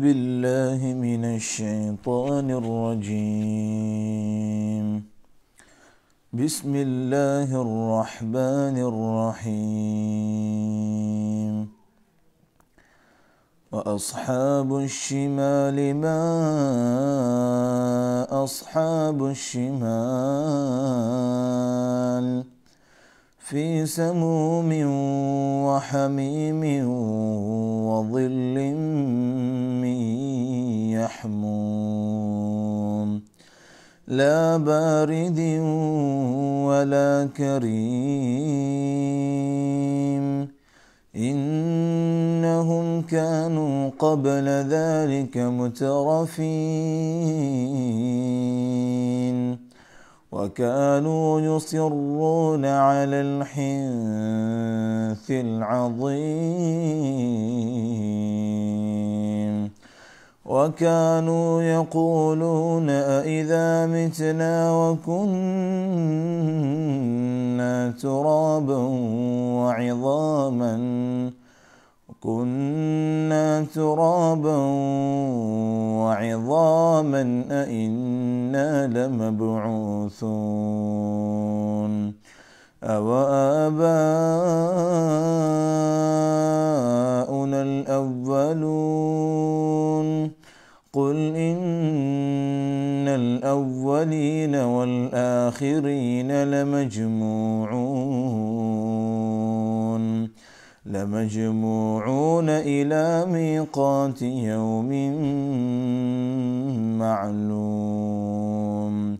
بالله من الشيطان الرجيم بسم الله الرحمن الرحيم وأصحاب الشمال ما أصحاب الشمال في سموم وحميم وظل من يحموم لا بارد ولا كريم انهم كانوا قبل ذلك مترفين وكانوا يصرون على الحنث العظيم وكانوا يقولون أئذا متنا وكنا ترابا وعظاما كنا ترابا وعظاما أئنا لمبعوثون أوآباؤنا الأولون قل إن الأولين والآخرين لمجموعون لمجموعون إلى ميقات يوم معلوم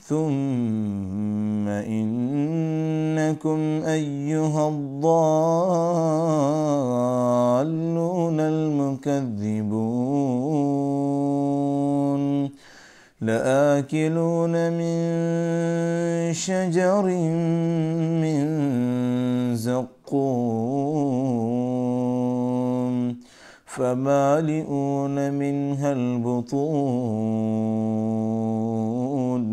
ثم إنكم أيها الضالون المكذبون لآكلون من شجر من زق تقوم فمالئون منها البطون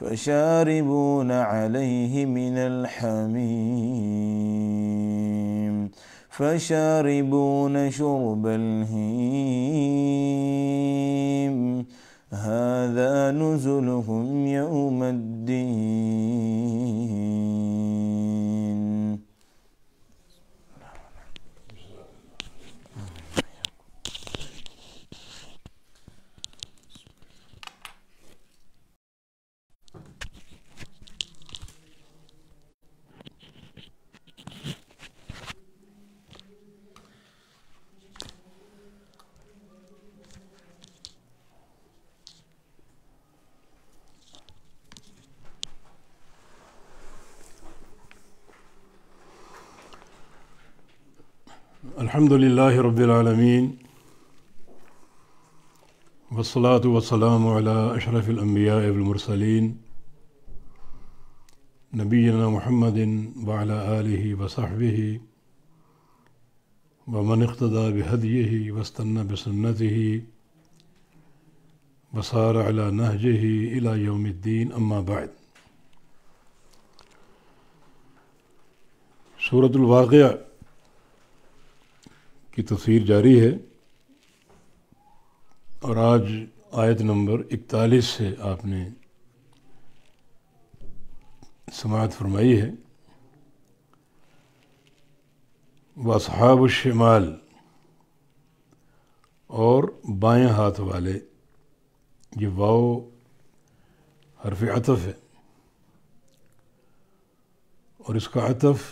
فشاربون عليه من الحميم فشاربون شرب الهيم هذا نزلهم يوم الدين الحمد لله رب العالمين والصلاة والسلام على أشرف الأنبياء والمرسلين نبينا محمد وعلى آله وصحبه ومن اقتدى بهديه واستنى بسنته وصار على نهجه إلى يوم الدين أما بعد سورة الواقعة کی تفسیر جاری ہے اور آج آیت نمبر اکتالیس سے آپ نے سماعت فرمائی ہے واصحاب الشمال اور بائیں ہاتھ والے یہ واؤ حرف عطف ہے اور اس کا عطف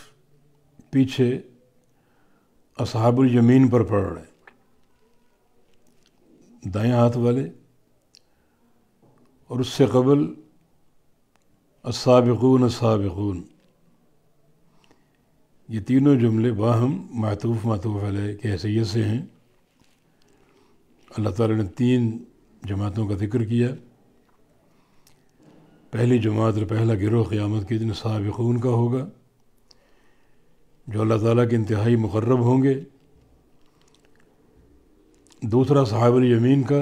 پیچھے اصحاب الیمین پر پڑ ہاتھ والے اور اس سے قبل السابقون السابقون یہ تینوں جملے باہم معتوف معطوف علیہ کی حیثیت سے ہیں اللہ تعالیٰ نے تین جماعتوں کا ذکر کیا پہلی جماعت اور پہلا گروہ قیامت کے دن سابقون کا ہوگا جو اللہ تعالیٰ کے انتہائی مقرب ہوں گے دوسرا صحاب الیمین کا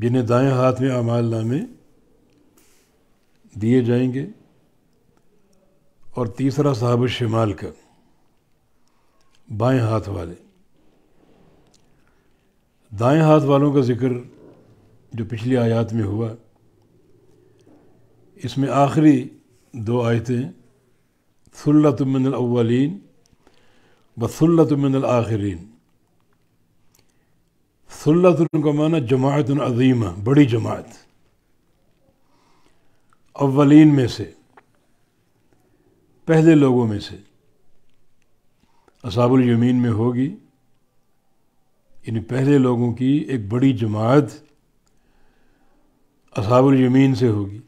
جنہیں دائیں ہاتھ میں اعمال نامے دیے جائیں گے اور تیسرا صاحب شمال کا بائیں ہاتھ والے دائیں ہاتھ والوں کا ذکر جو پچھلی آیات میں ہوا اس میں آخری دو آیتیں ثلت من الاولین من بصلۃۃۃۃۃۃۃۃۃۃمنخرین ثلت کا معنی جماعت عظیمہ بڑی جماعت اولین میں سے پہلے لوگوں میں سے اصحاب الیمین میں ہوگی ان یعنی پہلے لوگوں کی ایک بڑی جماعت اصحاب الیمین سے ہوگی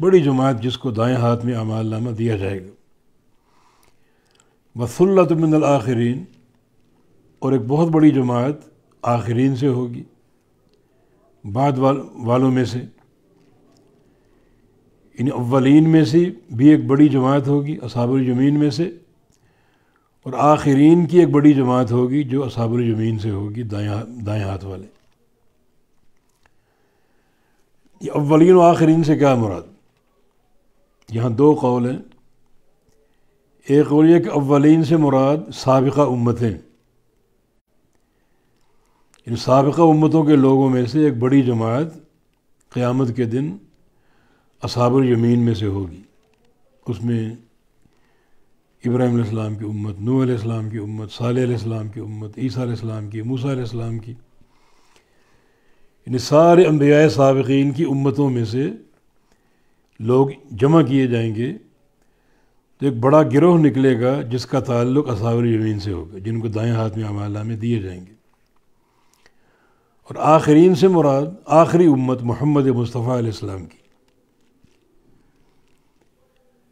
بڑی جماعت جس کو دائیں ہاتھ میں اعمال نامہ دیا جائے گا وسلت من الآخرین اور ایک بہت بڑی جماعت آخرین سے ہوگی بعد والوں میں سے ان یعنی اولین میں سے بھی ایک بڑی جماعت ہوگی اصحاب الجمین میں سے اور آخرین کی ایک بڑی جماعت ہوگی جو اصحاب الجمین سے ہوگی دائیں ہاتھ والے یہ اولین و آخرین سے کیا مراد یہاں دو قول ہیں ایک قول یہ کہ اولین سے مراد سابقہ امتیں ان یعنی سابقہ امتوں کے لوگوں میں سے ایک بڑی جماعت قیامت کے دن اصحاب الیمین میں سے ہوگی اس میں ابراہیم علیہ السلام کی امت نو علیہ السلام کی امت صالح علیہ السلام کی امت عیسیٰ علیہ السلام کی موسیٰ علیہ السلام کی انہیں یعنی سارے انبیاء سابقین کی امتوں میں سے لوگ جمع کیے جائیں گے تو ایک بڑا گروہ نکلے گا جس کا تعلق اصحاب زمین سے ہوگا جن کو دائیں ہاتھ میں عمالہ میں دیے جائیں گے اور آخرین سے مراد آخری امت محمد مصطفیٰ علیہ السلام کی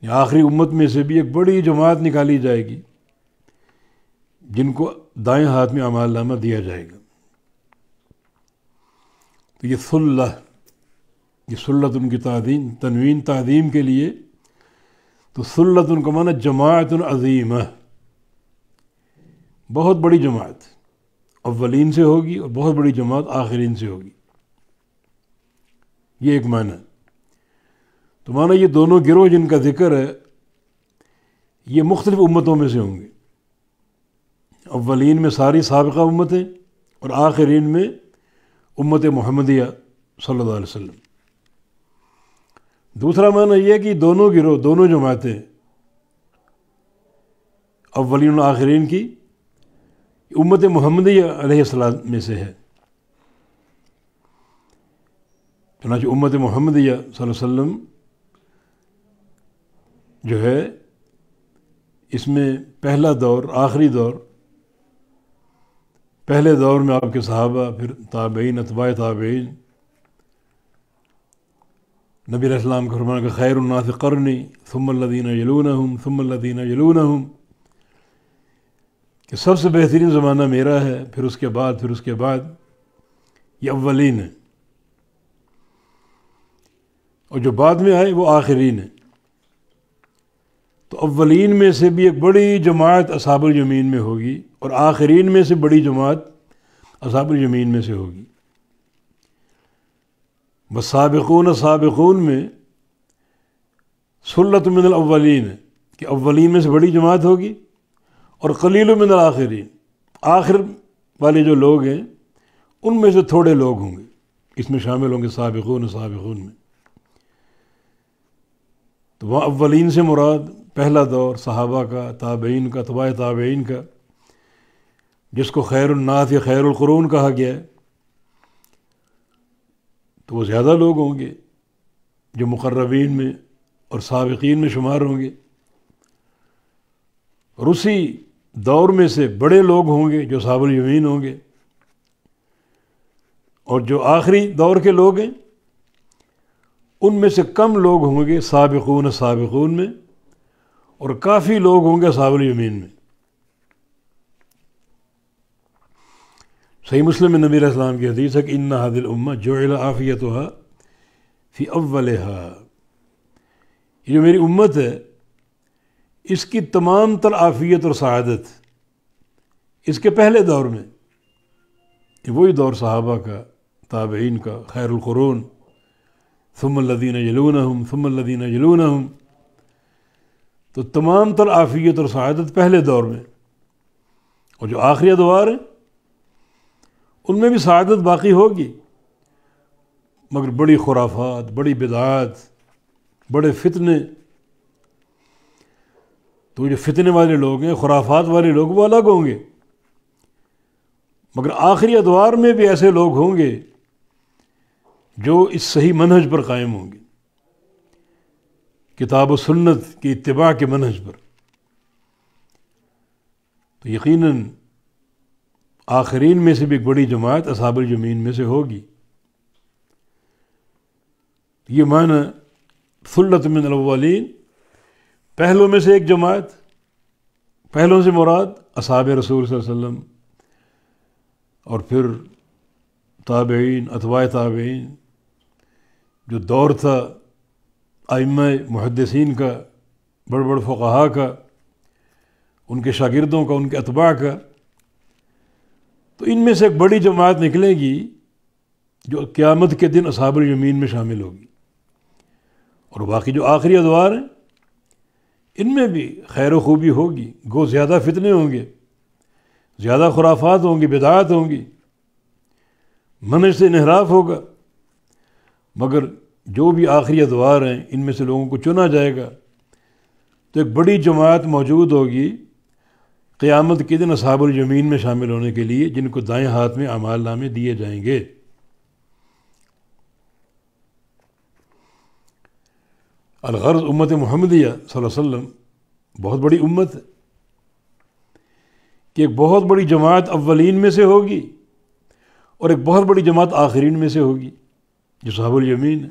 یعنی آخری امت میں سے بھی ایک بڑی جماعت نکالی جائے گی جن کو دائیں ہاتھ میں عمال نامہ دیا جائے گا تو یہ فل یہ سلت ان کی تعظیم تنوین تعظیم کے لیے تو سلت ان کا معنی جماعت العظیم بہت بڑی جماعت اولین سے ہوگی اور بہت بڑی جماعت آخرین سے ہوگی یہ ایک معنی تو معنی یہ دونوں گروہ جن کا ذکر ہے یہ مختلف امتوں میں سے ہوں گے اولین میں ساری سابقہ امتیں اور آخرین میں امت محمدیہ صلی اللہ علیہ وسلم دوسرا معنی یہ کہ دونوں گروہ دونوں جماعتیں اولین آخرین کی امت محمدی علیہ السلام میں سے ہے چنانچہ امت محمدیہ صلی اللہ علیہ وسلم جو ہے اس میں پہلا دور آخری دور پہلے دور میں آپ کے صحابہ پھر تابعین اتباع تابعین نبی علیہ السلام کا فرمانا کہ خیر الناس قرنی ثم الذین یلونہم ثم الذین یلونہم کہ سب سے بہترین زمانہ میرا ہے پھر اس کے بعد پھر اس کے بعد یہ اولین ہے اور جو بعد میں آئے وہ آخرین ہے تو اولین میں سے بھی ایک بڑی جماعت اصحاب الیمین میں ہوگی اور آخرین میں سے بڑی جماعت اصحاب الیمین میں سے ہوگی بس سابقون میں میں من الاولین ہے کہ اولین میں سے بڑی جماعت ہوگی اور قلیل من الاخرین آخر والے جو لوگ ہیں ان میں سے تھوڑے لوگ ہوں گے اس میں شامل ہوں گے سابقون سابقون میں تو وہاں اولین سے مراد پہلا دور صحابہ کا تابعین کا طبعِ تابعین کا جس کو خیر الناس یا خیر القرون کہا گیا ہے تو وہ زیادہ لوگ ہوں گے جو مقربین میں اور سابقین میں شمار ہوں گے اور اسی دور میں سے بڑے لوگ ہوں گے جو صابر الیمین ہوں گے اور جو آخری دور کے لوگ ہیں ان میں سے کم لوگ ہوں گے سابقون سابقون میں اور کافی لوگ ہوں گے صابر الیمین میں صحیح مسلم نبی السلام کی حدیث ہے کہ ان حاد جو عافیت ہوا فی اول یہ جو میری امت ہے اس کی تمام تر عافیت اور سعادت اس کے پہلے دور میں وہی دور صحابہ کا تابعین کا خیر القرون ثم الدین جلون ثم الدین جلون تو تمام تر عافیت اور سعادت پہلے دور میں اور جو آخری دور ہے ان میں بھی سعادت باقی ہوگی مگر بڑی خرافات بڑی بدعات بڑے فتنے تو جو فتنے والے لوگ ہیں خرافات والے لوگ وہ الگ ہوں گے مگر آخری ادوار میں بھی ایسے لوگ ہوں گے جو اس صحیح منحج پر قائم ہوں گے کتاب و سنت کی اتباع کے منہج پر تو یقیناً آخرین میں سے بھی ایک بڑی جماعت اصحاب الجمین میں سے ہوگی یہ معنی فلت من الاولین پہلوں میں سے ایک جماعت پہلوں سے مراد اصحاب رسول صلی اللہ علیہ وسلم اور پھر تابعین اتباع تابعین جو دور تھا آئمہ محدثین کا بڑے بڑے فقہا کا ان کے شاگردوں کا ان کے اتباع کا تو ان میں سے ایک بڑی جماعت نکلے گی جو قیامت کے دن اصحاب الیمین میں شامل ہوگی اور باقی جو آخری ادوار ہیں ان میں بھی خیر و خوبی ہوگی گو زیادہ فتنے ہوں گے زیادہ خرافات ہوں گی بدعات ہوں گی منج سے انحراف ہوگا مگر جو بھی آخری ادوار ہیں ان میں سے لوگوں کو چنا جائے گا تو ایک بڑی جماعت موجود ہوگی قیامت کے دن اصحاب الجمین میں شامل ہونے کے لیے جن کو دائیں ہاتھ میں اعمال نامے دیے جائیں گے الغرض امت محمدیہ صلی اللہ علیہ وسلم بہت بڑی امت ہے کہ ایک بہت بڑی جماعت اولین میں سے ہوگی اور ایک بہت بڑی جماعت آخرین میں سے ہوگی جو صحاب الیمین ہے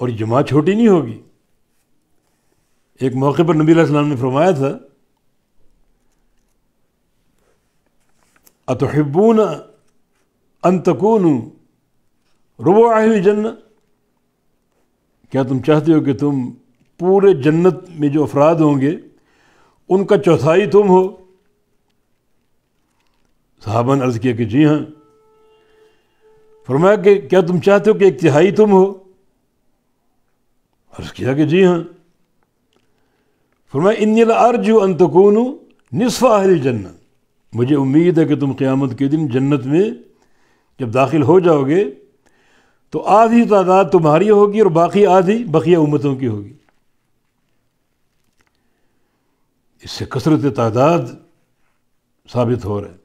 اور جماعت چھوٹی نہیں ہوگی ایک موقع پر نبی علیہ السلام نے فرمایا تھا اتحبون ان تکون ربع آئے جنت کیا تم چاہتے ہو کہ تم پورے جنت میں جو افراد ہوں گے ان کا چوتھائی تم ہو صحابہ نے عرض کیا کہ جی ہاں فرمایا کہ کیا تم چاہتے ہو کہ ایک تہائی تم ہو عرض کیا کہ جی ہاں फरमाया इन्नी अर्जू अन तकून नसफ़ आहल जन्नत मुझे उम्मीद है कि तुम क़्यामत के दिन जन्नत में जब दाखिल हो जाओगे तो आधी तादाद तुम्हारी होगी और बाकी आधी बकिया उम्मतों की होगी इससे कसरत तादाद साबित हो रहा है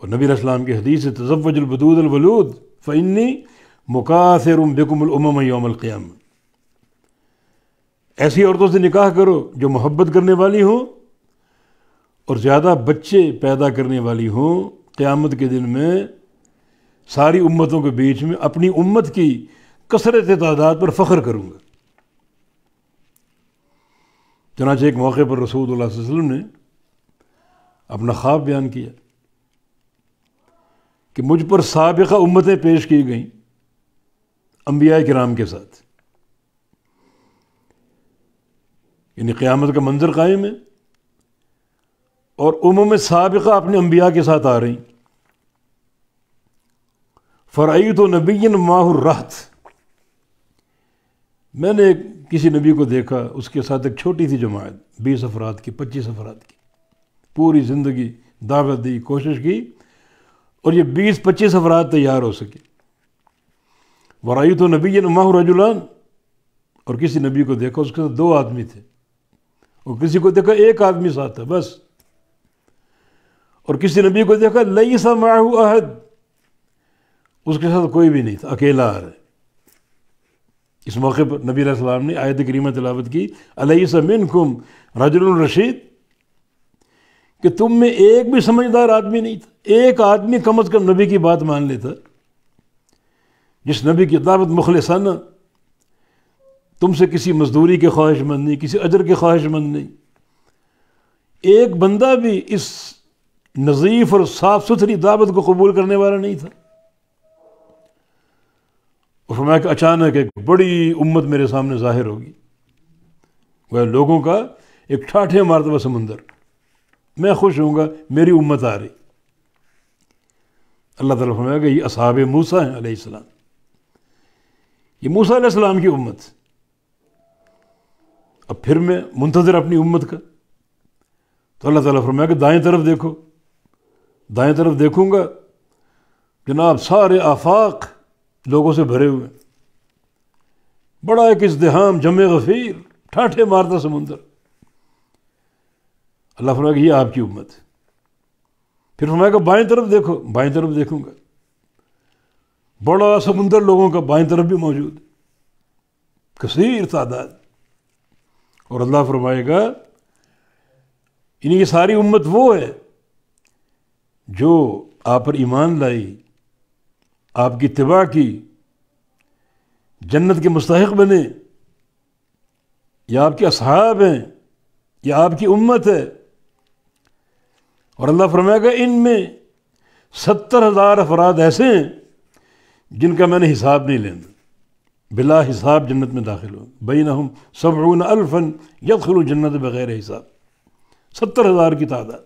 और नबी इस्लाम की हदीस तजवजुलबदूदलवलूद फ़नी मुकासर बिकमल यौमल क़्यामत ایسی عورتوں سے نکاح کرو جو محبت کرنے والی ہوں اور زیادہ بچے پیدا کرنے والی ہوں قیامت کے دن میں ساری امتوں کے بیچ میں اپنی امت کی کثرت تعداد پر فخر کروں گا چنانچہ ایک موقع پر رسول اللہ صلی اللہ علیہ وسلم نے اپنا خواب بیان کیا کہ مجھ پر سابقہ امتیں پیش کی گئیں انبیاء کرام کے ساتھ یعنی قیامت کا منظر قائم ہے اور عموم سابقہ اپنے انبیاء کے ساتھ آ رہی فرعی و نبی ماہ الرحت میں نے کسی نبی کو دیکھا اس کے ساتھ ایک چھوٹی تھی جماعت بیس افراد کی پچیس افراد کی پوری زندگی دعوت دی کوشش کی اور یہ بیس پچیس افراد تیار ہو سکے ورائی و نبی ماہ رجولان اور کسی نبی کو دیکھا اس کے ساتھ دو آدمی تھے اور کسی کو دیکھا ایک آدمی ساتھ ہے بس اور کسی نبی کو دیکھا سا ماہو عہد اس کے ساتھ کوئی بھی نہیں تھا اکیلا آ اس موقع پر نبی علیہ السلام نے آیت کریمہ تلاوت کی علیہ سا من کم رجل الرشید کہ تم میں ایک بھی سمجھدار آدمی نہیں تھا ایک آدمی کم از کم نبی کی بات مان لیتا جس نبی کی دعوت مخلصانہ تم سے کسی مزدوری کے خواہش مند نہیں کسی اجر کے خواہش مند نہیں ایک بندہ بھی اس نظیف اور صاف ستھری دعوت کو قبول کرنے والا نہیں تھا اور فرمایا کہ اچانک ایک بڑی امت میرے سامنے ظاہر ہوگی وہ لوگوں کا ایک ٹھاٹھے مارتبہ سمندر میں خوش ہوں گا میری امت آ رہی اللہ تعالیٰ فرمایا کہ یہ اصحاب موسا ہیں علیہ السلام یہ موسا علیہ السلام کی امت اب پھر میں منتظر اپنی امت کا تو اللہ تعالیٰ فرمایا کہ دائیں طرف دیکھو دائیں طرف دیکھوں گا جناب سارے آفاق لوگوں سے بھرے ہوئے بڑا ایک ازدحام جمع غفیر ٹھاٹھے مارتا سمندر اللہ فرمایا کہ یہ آپ کی امت ہے پھر فرمایا کہ بائیں طرف دیکھو بائیں طرف دیکھوں گا بڑا سمندر لوگوں کا بائیں طرف بھی موجود کثیر تعداد اور اللہ فرمائے گا یعنی یہ ساری امت وہ ہے جو آپ پر ایمان لائی آپ کی اتباع کی جنت کے مستحق بنے یا آپ کے اصحاب ہیں یا آپ کی امت ہے اور اللہ فرمائے گا ان میں ستر ہزار افراد ایسے ہیں جن کا میں نے حساب نہیں لینا بلا حساب جنت میں داخل ہو بینہم سبعون الفن یدخلو جنت بغیر حساب ستر ہزار کی تعداد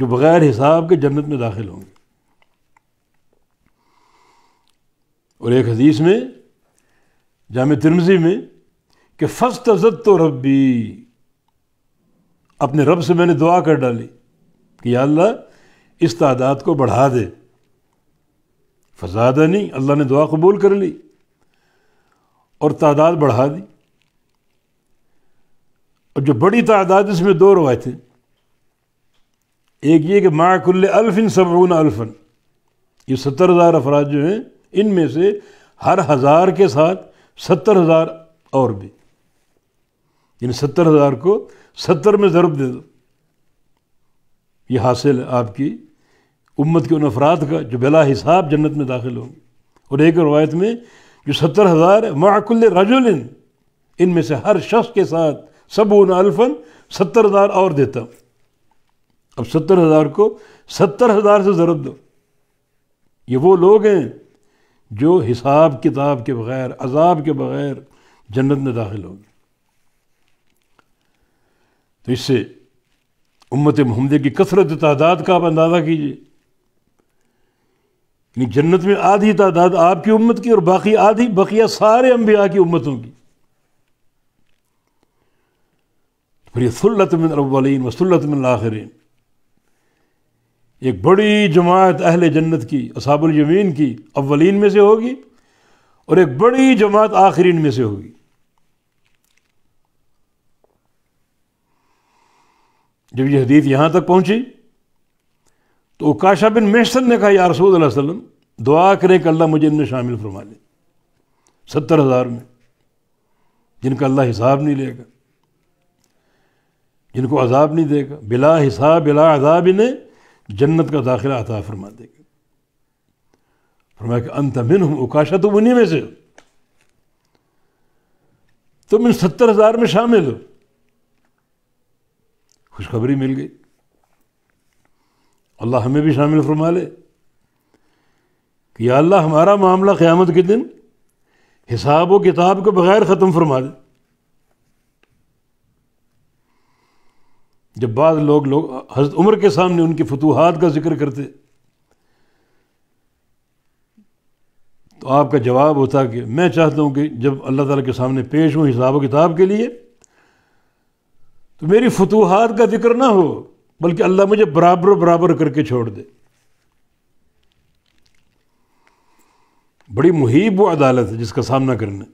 جو بغیر حساب کے جنت میں داخل ہوں گے اور ایک حدیث میں جامع ترمزی میں کہ فسٹ عزت تو ربی اپنے رب سے میں نے دعا کر ڈالی کہ یا اللہ اس تعداد کو بڑھا دے فزادہ نہیں اللہ نے دعا قبول کر لی اور تعداد بڑھا دی اور جو بڑی تعداد اس میں دو روایتیں ایک یہ کہ ما کل الفن الفن یہ ستر ہزار افراد جو ہیں ان میں سے ہر ہزار کے ساتھ ستر ہزار اور بھی یعنی ستر ہزار کو ستر میں ضرب دے دو یہ حاصل ہے آپ کی امت کے ان افراد کا جو بلا حساب جنت میں داخل گے اور ایک روایت میں جو ستر ہزار ہے مراکل راج ان میں سے ہر شخص کے ساتھ سبون الفن ستر ہزار اور دیتا ہوں اب ستر ہزار کو ستر ہزار سے ضرب دو یہ وہ لوگ ہیں جو حساب کتاب کے بغیر عذاب کے بغیر جنت میں داخل ہوگی تو اس سے امت محمد کی کثرت تعداد کا آپ اندازہ کیجیے یعنی جنت میں آدھی تعداد آپ کی امت کی اور باقی آدھی بقیہ سارے انبیاء کی امتوں کی پھر یہ من الاولین و سلت من الاخرین ایک بڑی جماعت اہل جنت کی اصحاب الیمین کی اولین میں سے ہوگی اور ایک بڑی جماعت آخرین میں سے ہوگی جب یہ حدیث یہاں تک پہنچی تو اوکاشا بن محسن نے کہا یا رسول اللہ علیہ وسلم دعا کرے کہ اللہ مجھے ان میں شامل فرما لے ستر ہزار میں جن کا اللہ حساب نہیں لے گا جن کو عذاب نہیں دے گا بلا حساب بلا عذاب انہیں جنت کا داخلہ عطا فرما دے گا فرمایا کہ انت منہم ہوں اوکاشا تو انہیں میں سے ہو تم ان ستر ہزار میں شامل ہو خوشخبری مل گئی اللہ ہمیں بھی شامل فرما لے کہ یا اللہ ہمارا معاملہ قیامت کے دن حساب و کتاب کے بغیر ختم فرما دے جب بعض لوگ لوگ حضرت عمر کے سامنے ان کی فتوحات کا ذکر کرتے تو آپ کا جواب ہوتا کہ میں چاہتا ہوں کہ جب اللہ تعالیٰ کے سامنے پیش ہوں حساب و کتاب کے لیے تو میری فتوحات کا ذکر نہ ہو بلکہ اللہ مجھے برابر برابر کر کے چھوڑ دے بڑی محیب وہ عدالت ہے جس کا سامنا کرنا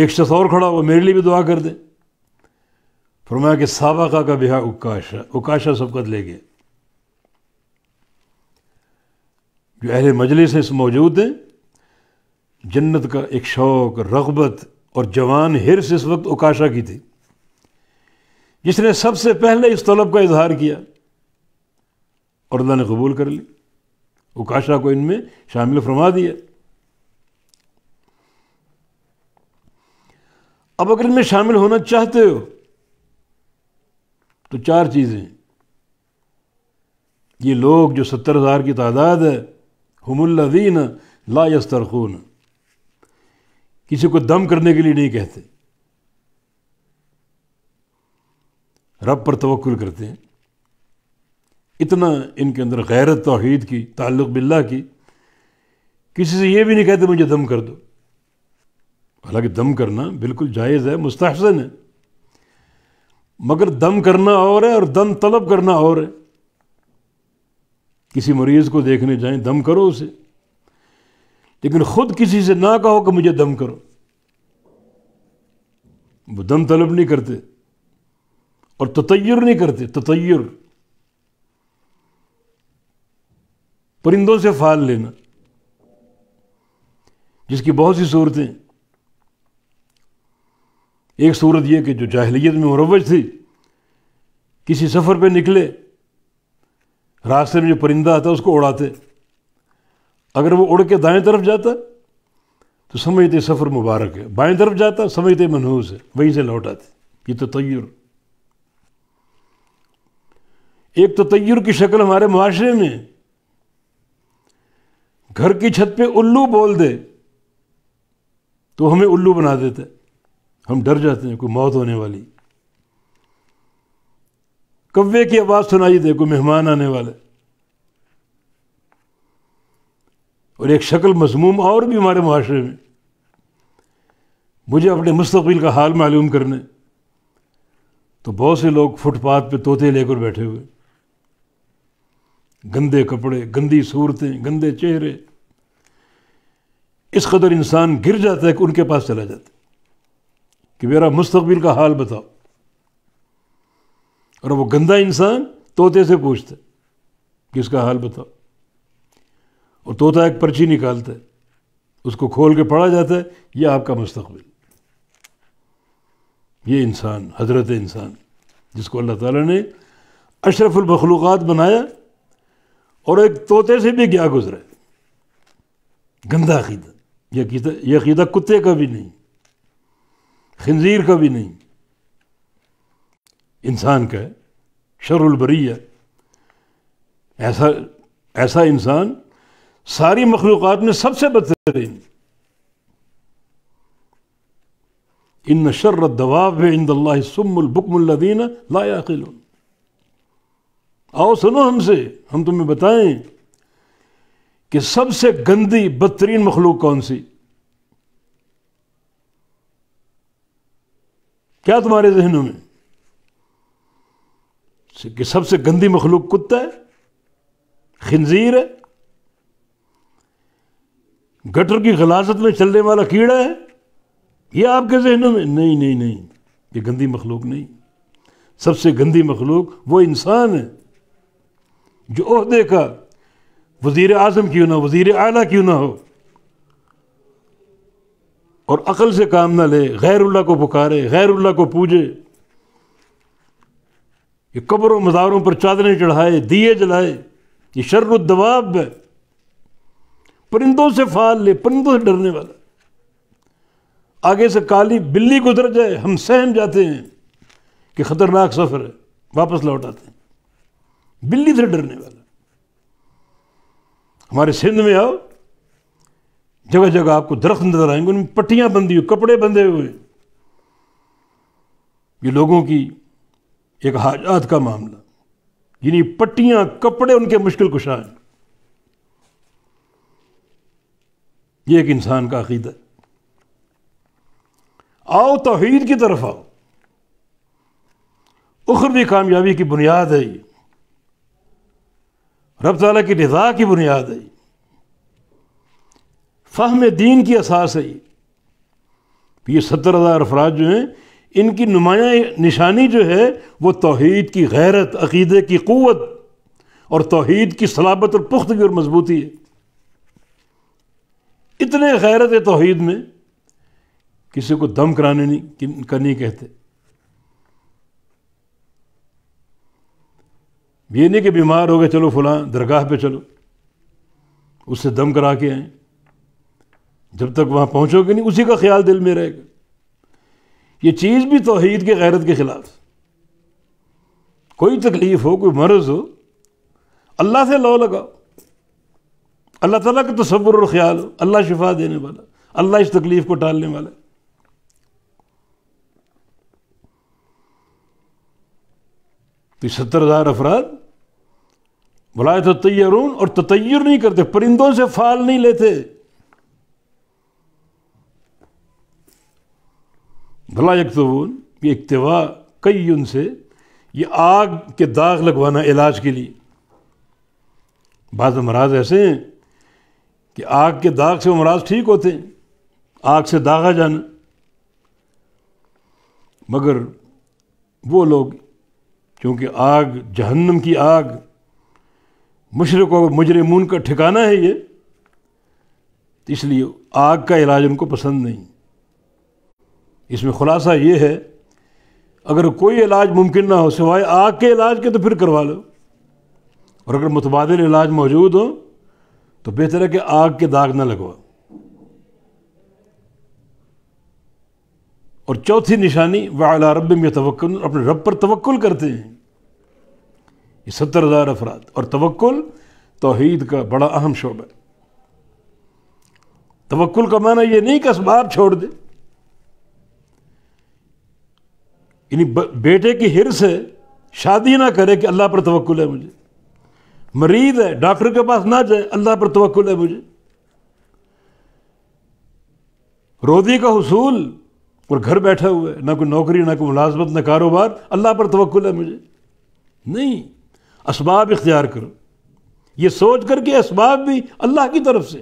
ایک شخص اور کھڑا ہوا میرے لیے بھی دعا کر دے فرمایا کہ سابقہ کا بھی اکاشا اکاشا سبقت لے گیا جو اہل مجلس اس موجود ہیں جنت کا ایک شوق رغبت اور جوان ہرس اس وقت اکاشا کی تھی جس نے سب سے پہلے اس طلب کا اظہار کیا اور اللہ نے قبول کر لی اکاشا کو ان میں شامل فرما دیا اب اگر ان میں شامل ہونا چاہتے ہو تو چار چیزیں یہ لوگ جو ستر ہزار کی تعداد ہے ہم اللہ دین یسترخون کسی کو دم کرنے کے لیے نہیں کہتے رب پر توکل کرتے ہیں اتنا ان کے اندر غیرت توحید کی تعلق باللہ کی کسی سے یہ بھی نہیں کہتے مجھے دم کر دو حالانکہ دم کرنا بالکل جائز ہے مستحسن ہے مگر دم کرنا اور ہے اور دم طلب کرنا اور ہے کسی مریض کو دیکھنے جائیں دم کرو اسے لیکن خود کسی سے نہ کہو کہ مجھے دم کرو وہ دم طلب نہیں کرتے اور تطیر نہیں کرتے تطیر پرندوں سے فال لینا جس کی بہت سی صورتیں ایک صورت یہ کہ جو جاہلیت میں مروج تھی کسی سفر پہ نکلے راستے میں جو پرندہ آتا اس کو اڑاتے اگر وہ اڑ کے دائیں طرف جاتا تو سمجھتے سفر مبارک ہے بائیں طرف جاتا سمجھتے منحوس ہے وہیں سے لوٹاتے یہ تو تیور ایک تو کی شکل ہمارے معاشرے میں گھر کی چھت پہ الو بول دے تو ہمیں الو بنا دیتا ہے ہم ڈر جاتے ہیں کوئی موت ہونے والی کوے کی آواز سنائی دے کوئی مہمان آنے والے اور ایک شکل مضموم اور بھی ہمارے معاشرے میں مجھے اپنے مستقبل کا حال معلوم کرنے تو بہت سے لوگ فٹ پاتھ پہ طوطے لے کر بیٹھے ہوئے گندے کپڑے گندی صورتیں گندے چہرے اس قدر انسان گر جاتا ہے کہ ان کے پاس چلا جاتا ہے کہ میرا مستقبل کا حال بتاؤ اور وہ گندا انسان طوطے سے پوچھتا ہے کہ اس کا حال بتاؤ اور طوطا ایک پرچی نکالتا ہے اس کو کھول کے پڑھا جاتا ہے یہ آپ کا مستقبل یہ انسان حضرت انسان جس کو اللہ تعالیٰ نے اشرف المخلوقات بنایا اور ایک طوطے سے بھی کیا گزرے گندا عقیدہ یہ عقیدہ کتے کا بھی نہیں خنزیر کا بھی نہیں انسان کا ہے شر البری ہے ایسا ایسا انسان ساری مخلوقات میں سب سے بدترین ان شر دوا عند اللہ سم البکم الدین لا لاقل آؤ سنو ہم سے ہم تمہیں بتائیں کہ سب سے گندی بدترین مخلوق کون سی کیا تمہارے ذہنوں میں کہ سب سے گندی مخلوق کتا ہے خنزیر ہے گٹر کی غلاثت میں چلنے والا کیڑا ہے یہ آپ کے ذہنوں میں نہیں نہیں نہیں یہ گندی مخلوق نہیں سب سے گندی مخلوق وہ انسان ہے جو عہدے کا وزیر اعظم کیوں نہ ہو وزیر اعلیٰ کیوں نہ ہو اور عقل سے کام نہ لے غیر اللہ کو پکارے غیر اللہ کو پوجے یہ قبروں مزاروں پر چادریں چڑھائے دیے جلائے یہ شر الدواب ہے پرندوں سے فال لے پرندوں سے ڈرنے والا آگے سے کالی بلی گزر جائے ہم سہم جاتے ہیں کہ خطرناک سفر ہے واپس لوٹاتے ہیں بلی سے ڈرنے والا ہمارے سندھ میں آؤ جگہ جگہ آپ کو درخت نظر آئیں گے ان میں پٹیاں بندی ہوئی کپڑے بندھے ہوئے یہ لوگوں کی ایک حاجات کا معاملہ یعنی پٹیاں کپڑے ان کے مشکل کشاں یہ ایک انسان کا عقیدہ ہے آؤ توحید کی طرف آؤ اخروی کامیابی کی بنیاد ہے یہ رب تعالیٰ کی رضا کی بنیاد ہے فہم دین کی اساس ہے یہ ستر ہزار افراد جو ہیں ان کی نمایاں نشانی جو ہے وہ توحید کی غیرت عقیدے کی قوت اور توحید کی صلابت اور پخت کی اور مضبوطی ہے اتنے غیرت ہے توحید میں کسی کو دم کرانے نہیں کرنی نہیں کہتے یہ نہیں کہ بیمار ہو گئے چلو فلاں درگاہ پہ چلو اس سے دم کرا کے آئیں جب تک وہاں پہنچو گے نہیں اسی کا خیال دل میں رہے گا یہ چیز بھی توحید کے غیرت کے خلاف کوئی تکلیف ہو کوئی مرض ہو اللہ سے لو لگاؤ اللہ تعالیٰ کے تصور اور خیال ہو اللہ شفا دینے والا اللہ اس تکلیف کو ٹالنے والا تو ستر ہزار افراد بلائے تو اور تطیر نہیں کرتے پرندوں سے فال نہیں لیتے بھلا یکتبون یہ اکتوا کئی ان سے یہ آگ کے داغ لگوانا علاج کے لیے بعض امراض ایسے ہیں کہ آگ کے داغ سے امراض ٹھیک ہوتے ہیں آگ سے داغا جانا مگر وہ لوگ چونکہ آگ جہنم کی آگ مشرق و مجرمون کا ٹھکانہ ہے یہ اس لیے آگ کا علاج ان کو پسند نہیں اس میں خلاصہ یہ ہے اگر کوئی علاج ممکن نہ ہو سوائے آگ کے علاج کے تو پھر کروا لو اور اگر متبادل علاج موجود ہو تو بہتر ہے کہ آگ کے داغ نہ لگوا اور چوتھی نشانی وہ اعلیٰ رب میں توقل اپنے رب پر توقل کرتے ہیں یہ ستر ہزار افراد اور توکل توحید کا بڑا اہم شعبہ توکل کا معنی یہ نہیں کہ اسباب چھوڑ دے یعنی بیٹے کی ہر سے شادی نہ کرے کہ اللہ پر توکل ہے مجھے مریض ہے ڈاکٹر کے پاس نہ جائے اللہ پر توکل ہے مجھے روزی کا حصول اور گھر بیٹھے ہوئے نہ کوئی نوکری نہ کوئی ملازمت نہ کاروبار اللہ پر توکل ہے مجھے نہیں اسباب اختیار کرو یہ سوچ کر کے اسباب بھی اللہ کی طرف سے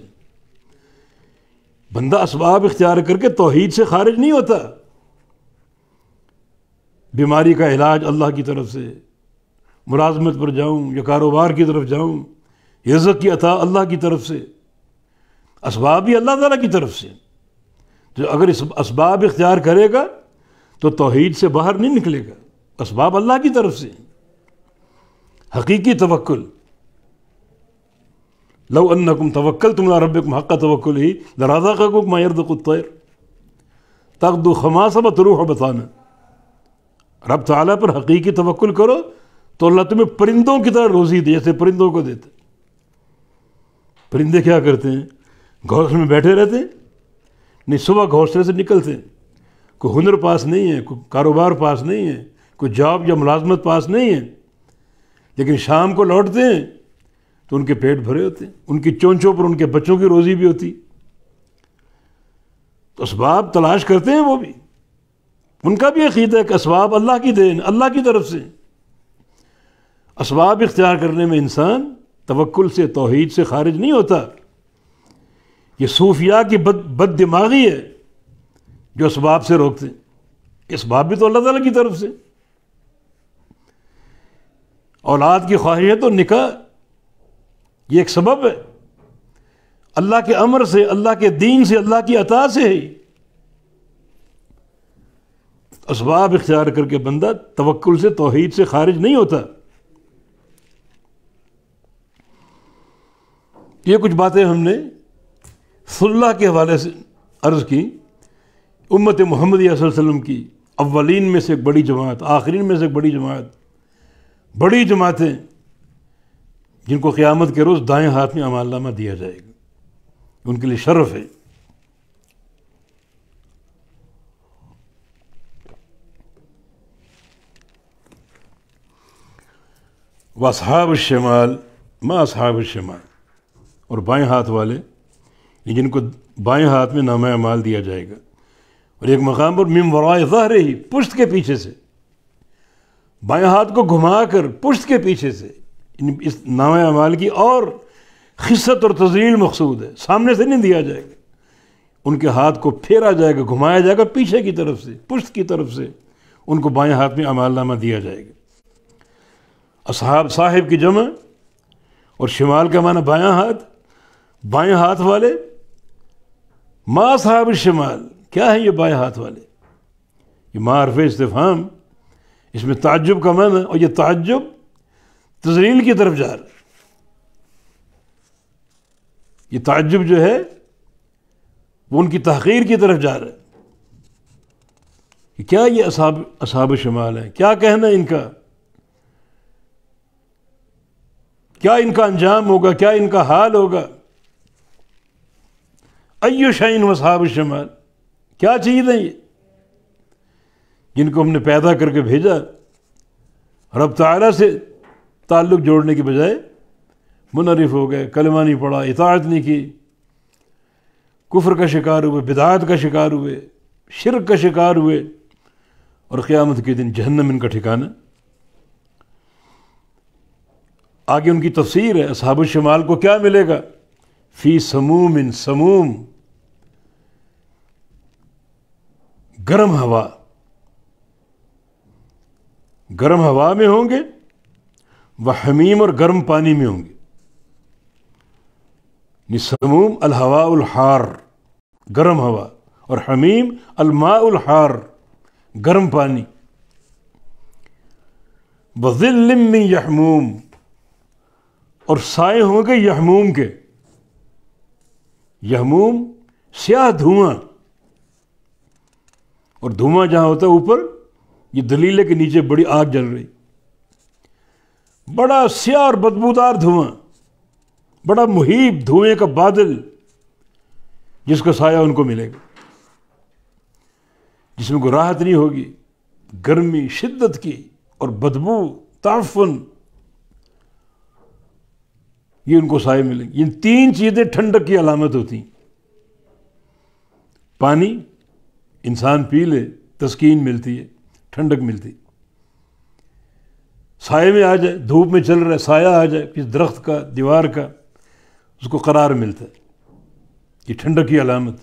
بندہ اسباب اختیار کر کے توحید سے خارج نہیں ہوتا بیماری کا علاج اللہ کی طرف سے ملازمت پر جاؤں یا کاروبار کی طرف جاؤں عزت کی عطا اللہ کی طرف سے اسباب بھی اللہ تعالیٰ کی طرف سے تو اگر اسباب اختیار کرے گا تو توحید سے باہر نہیں نکلے گا اسباب اللہ کی طرف سے حقیقی توکل لو انکم توکل تم ربکم حق توکل ہی لازا کا کو میر دقت تاک دو خما سا بتروح بتانا رب تعالیٰ پر حقیقی توکل کرو تو اللہ تمہیں پرندوں کی طرح روزی دے جیسے پرندوں کو دیتے پرندے کیا کرتے ہیں گھونسلے میں بیٹھے رہتے ہیں نہیں صبح گھونسلے سے نکلتے ہیں کوئی ہنر پاس نہیں ہے کوئی کاروبار پاس نہیں ہے کوئی جاب یا ملازمت پاس نہیں ہے لیکن شام کو لوٹتے ہیں تو ان کے پیٹ بھرے ہوتے ہیں ان کی چونچوں پر ان کے بچوں کی روزی بھی ہوتی تو اسباب تلاش کرتے ہیں وہ بھی ان کا بھی عقیدہ کہ اسباب اللہ کی دین اللہ کی طرف سے اسباب اختیار کرنے میں انسان توکل سے توحید سے خارج نہیں ہوتا یہ صوفیاء کی بد دماغی ہے جو اسباب سے روکتے ہیں اسباب بھی تو اللہ تعالیٰ کی طرف سے اولاد کی خواہش ہے تو نکاح یہ ایک سبب ہے اللہ کے عمر سے اللہ کے دین سے اللہ کی عطا سے اسباب اختیار کر کے بندہ توکل سے توحید سے خارج نہیں ہوتا یہ کچھ باتیں ہم نے صلاح کے حوالے سے عرض کی امت محمد وسلم کی اولین میں سے ایک بڑی جماعت آخرین میں سے ایک بڑی جماعت بڑی جماعتیں جن کو قیامت کے روز دائیں ہاتھ میں عمال نامہ دیا جائے گا ان کے لیے شرف ہے واصحاب الشمال ما اصحاب الشمال اور بائیں ہاتھ والے جن کو بائیں ہاتھ میں نامہ اعمال دیا جائے گا اور ایک مقام پر ممورائے ظاہر ہی پشت کے پیچھے سے بائیں ہاتھ کو گھما کر پشت کے پیچھے سے اس نام اعمال کی اور خصت اور تزلیل مقصود ہے سامنے سے نہیں دیا جائے گا ان کے ہاتھ کو پھیرا جائے گا گھمایا جائے گا پیچھے کی طرف سے پشت کی طرف سے ان کو بائیں ہاتھ میں عمال نامہ دیا جائے گا اصحاب صاحب کی جمع اور شمال کا معنی بائیں ہاتھ بائیں ہاتھ والے ماں صاحب شمال کیا ہے یہ بائیں ہاتھ والے یہ معرف استفہام اس میں تعجب کا من ہے اور یہ تعجب تزلیل کی طرف جا رہا ہے یہ تعجب جو ہے وہ ان کی تحقیر کی طرف جا رہا ہے کیا یہ اصحاب اصحاب شمال ہیں کیا کہنا ہے ان کا کیا ان کا انجام ہوگا کیا ان کا حال ہوگا ایو شاہین و صحاب شمال کیا چیز ہیں یہ جن کو ہم نے پیدا کر کے بھیجا رب تعالیٰ سے تعلق جوڑنے کے بجائے منرف ہو گئے کلمہ نہیں پڑا اطاعت نہیں کی کفر کا شکار ہوئے بدعات کا شکار ہوئے شرک کا شکار ہوئے اور قیامت کے دن جہنم ان کا ٹھکانہ آگے ان کی تفسیر ہے اصحاب الشمال کو کیا ملے گا فی سموم ان سموم گرم ہوا گرم ہوا میں ہوں گے وہ حمیم اور گرم پانی میں ہوں گے نسموم الحوا الحار گرم ہوا اور حمیم الماء الحار گرم پانی بذل من یحموم اور سائے ہوں گے یحموم کے یحموم سیاہ دھواں اور دھواں جہاں ہوتا ہے اوپر یہ دلیلے کے نیچے بڑی آگ جل رہی بڑا سیاہ اور بدبودار دھواں بڑا محیب دھوئیں کا بادل جس کا سایہ ان کو ملے گا جس میں کوئی راحت نہیں ہوگی گرمی شدت کی اور بدبو تعفن یہ ان کو سائے ملیں گے ان تین چیزیں ٹھنڈک کی علامت ہوتی ہیں پانی انسان پی لے تسکین ملتی ہے ٹھنڈک ملتی سائے میں آ جائے دھوپ میں چل رہا ہے سایہ آ جائے کسی درخت کا دیوار کا اس کو قرار ملتا ہے یہ ٹھنڈک کی علامت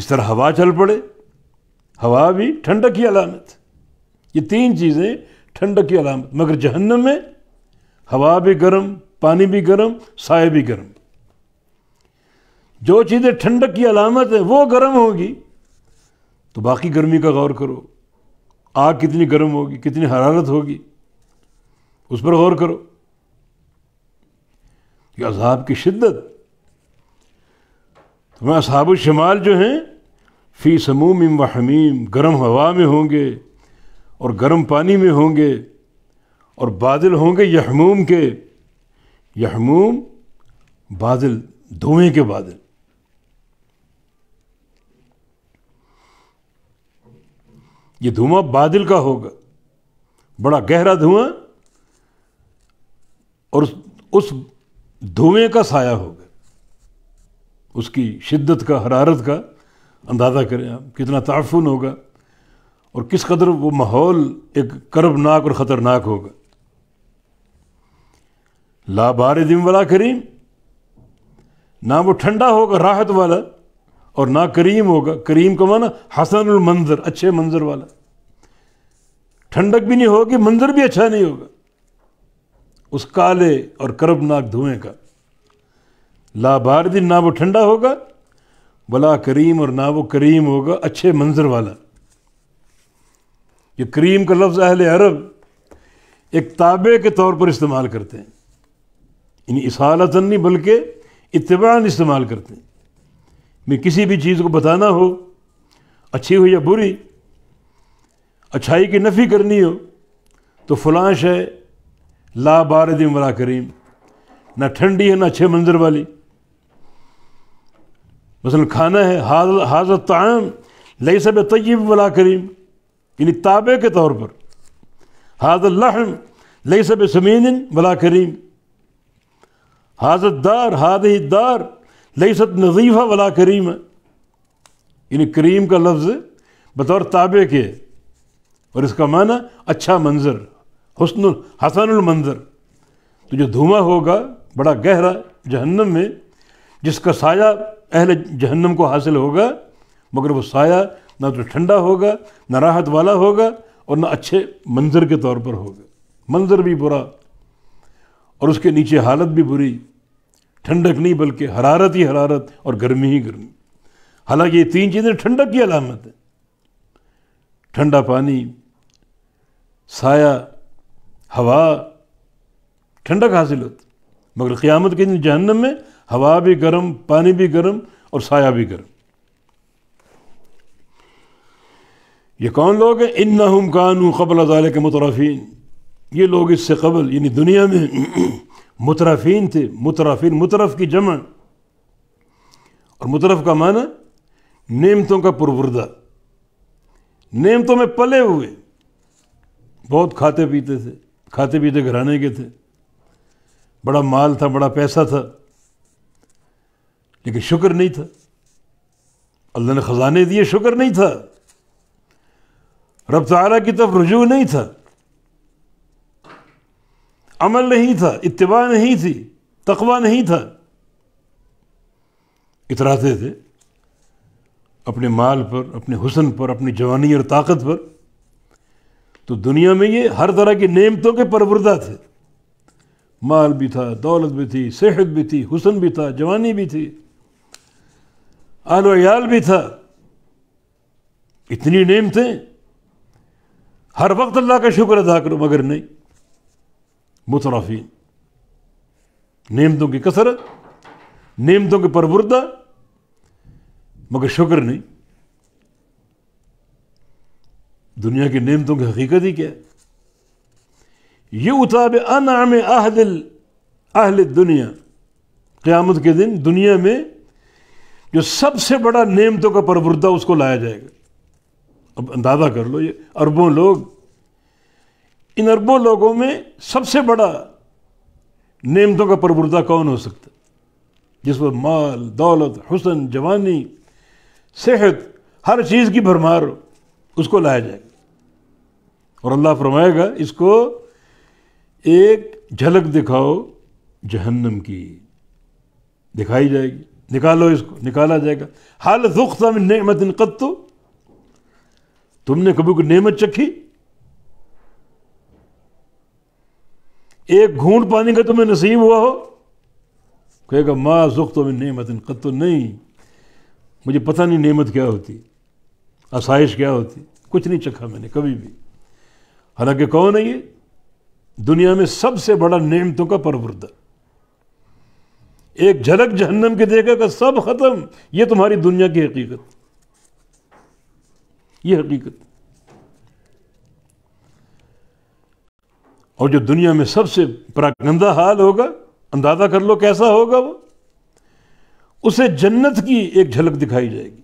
اس طرح ہوا چل پڑے ہوا بھی ٹھنڈک کی علامت یہ تین چیزیں ٹھنڈک کی علامت مگر جہنم میں ہوا بھی گرم پانی بھی گرم سائے بھی گرم جو چیزیں ٹھنڈک کی علامت ہیں وہ گرم ہوگی تو باقی گرمی کا غور کرو آگ کتنی گرم ہوگی کتنی حرارت ہوگی اس پر غور کرو کہ عذاب کی شدت تو میں الشمال جو ہیں فی سموم و حمیم گرم ہوا میں ہوں گے اور گرم پانی میں ہوں گے اور بادل ہوں گے یحموم کے یحموم بادل دھویں کے بادل یہ دھواں بادل کا ہوگا بڑا گہرا دھواں اور اس دھوئیں کا سایہ ہوگا اس کی شدت کا حرارت کا اندازہ کریں آپ کتنا تعفن ہوگا اور کس قدر وہ ماحول ایک کربناک اور خطرناک ہوگا لابار دم والا کریم نہ وہ ٹھنڈا ہوگا راحت والا اور نہ کریم ہوگا کریم کو مانا حسن المنظر اچھے منظر والا ٹھنڈک بھی نہیں ہوگی منظر بھی اچھا نہیں ہوگا اس کالے اور کربناک دھوئیں کا لا لاباردین نہ وہ ٹھنڈا ہوگا بلا کریم اور نہ وہ کریم ہوگا اچھے منظر والا یہ کریم کا لفظ اہل عرب ایک تابع کے طور پر استعمال کرتے ہیں یعنی اصالتاً نہیں بلکہ اتباعاً استعمال کرتے ہیں میں کسی بھی چیز کو بتانا ہو اچھی ہو یا بری اچھائی کی نفی کرنی ہو تو فلاں ہے لا بارد ولا کریم نہ ٹھنڈی ہے نہ اچھے منظر والی مثلا کھانا ہے حاضر تعام لئی سب طیب ولا کریم یعنی تابع کے طور پر حاضر لحم لئی سب سمین ولا کریم حاضر دار حاضر دار لئیست نظیفہ ولا کریم ہے یعنی کریم کا لفظ بطور تابع کے اور اس کا معنی اچھا منظر حسن حسن المنظر تو جو دھواں ہوگا بڑا گہرا جہنم میں جس کا سایہ اہل جہنم کو حاصل ہوگا مگر وہ سایہ نہ تو ٹھنڈا ہوگا نہ راحت والا ہوگا اور نہ اچھے منظر کے طور پر ہوگا منظر بھی برا اور اس کے نیچے حالت بھی بری ٹھنڈک نہیں بلکہ حرارت ہی حرارت اور گرمی ہی گرمی حالانکہ یہ تین چیزیں ٹھنڈک کی علامت ہیں ٹھنڈا پانی سایہ ہوا ٹھنڈک حاصل ہوتی مگر قیامت کے دن جہنم میں ہوا بھی گرم پانی بھی گرم اور سایہ بھی گرم یہ کون لوگ ہیں کانو قبل ذالک کے مترافین یہ لوگ اس سے قبل یعنی دنیا میں مترفین تھے مترفین مترف کی جمع اور مترف کا معنی نعمتوں کا پروردہ نعمتوں میں پلے ہوئے بہت کھاتے پیتے تھے کھاتے پیتے گھرانے کے تھے بڑا مال تھا بڑا پیسہ تھا لیکن شکر نہیں تھا اللہ نے خزانے دیے شکر نہیں تھا رب تعالیٰ کی طرف رجوع نہیں تھا عمل نہیں تھا اتباع نہیں تھی تقوی نہیں تھا اتراتے تھے اپنے مال پر اپنے حسن پر اپنی جوانی اور طاقت پر تو دنیا میں یہ ہر طرح کی نعمتوں کے پروردہ تھے مال بھی تھا دولت بھی تھی صحت بھی تھی حسن بھی تھا جوانی بھی تھی آل و عیال بھی تھا اتنی نعمتیں ہر وقت اللہ کا شکر ادا کرو مگر نہیں مترافین نعمتوں کی کثرت نعمتوں کے پروردہ مگر شکر نہیں دنیا کی نعمتوں کی حقیقت ہی کیا یہ اتاب انعام اہدل اہل دنیا قیامت کے دن دنیا میں جو سب سے بڑا نعمتوں کا پروردہ اس کو لایا جائے گا اب اندازہ کر لو یہ اربوں لوگ ان اربوں لوگوں میں سب سے بڑا نعمتوں کا پروردہ کون ہو سکتا جس پر مال دولت حسن جوانی صحت ہر چیز کی بھرمار اس کو لایا جائے گا اور اللہ فرمائے گا اس کو ایک جھلک دکھاؤ جہنم کی دکھائی جائے گی نکالو اس کو نکالا جائے گا حال ذخت من نعمت قطو قد تو تم نے کبھی کوئی نعمت چکھی ایک گھونٹ پانی کا تمہیں نصیب ہوا ہو کہے گا ماں ذخت میں تو نہیں مجھے پتہ نہیں نعمت کیا ہوتی آسائش کیا ہوتی کچھ نہیں چکھا میں نے کبھی بھی حالانکہ کون ہے یہ دنیا میں سب سے بڑا نعمتوں کا پروردہ ایک جھلک جہنم کے دیکھے گا سب ختم یہ تمہاری دنیا کی حقیقت یہ حقیقت اور جو دنیا میں سب سے پراگندہ حال ہوگا اندازہ کر لو کیسا ہوگا وہ اسے جنت کی ایک جھلک دکھائی جائے گی